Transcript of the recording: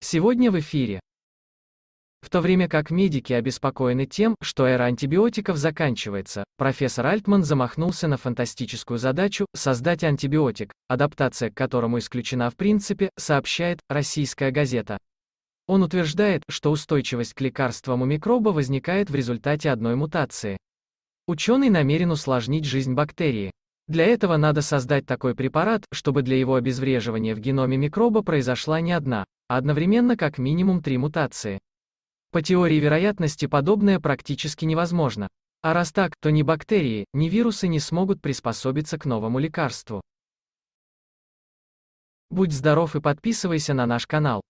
Сегодня в эфире. В то время как медики обеспокоены тем, что эра антибиотиков заканчивается, профессор Альтман замахнулся на фантастическую задачу создать антибиотик, адаптация к которому исключена в принципе, сообщает российская газета. Он утверждает, что устойчивость к лекарствам у микроба возникает в результате одной мутации. Ученый намерен усложнить жизнь бактерии. Для этого надо создать такой препарат, чтобы для его обезвреживания в геноме микроба произошла не одна, а одновременно как минимум три мутации. По теории вероятности подобное практически невозможно. А раз так, то ни бактерии, ни вирусы не смогут приспособиться к новому лекарству. Будь здоров и подписывайся на наш канал.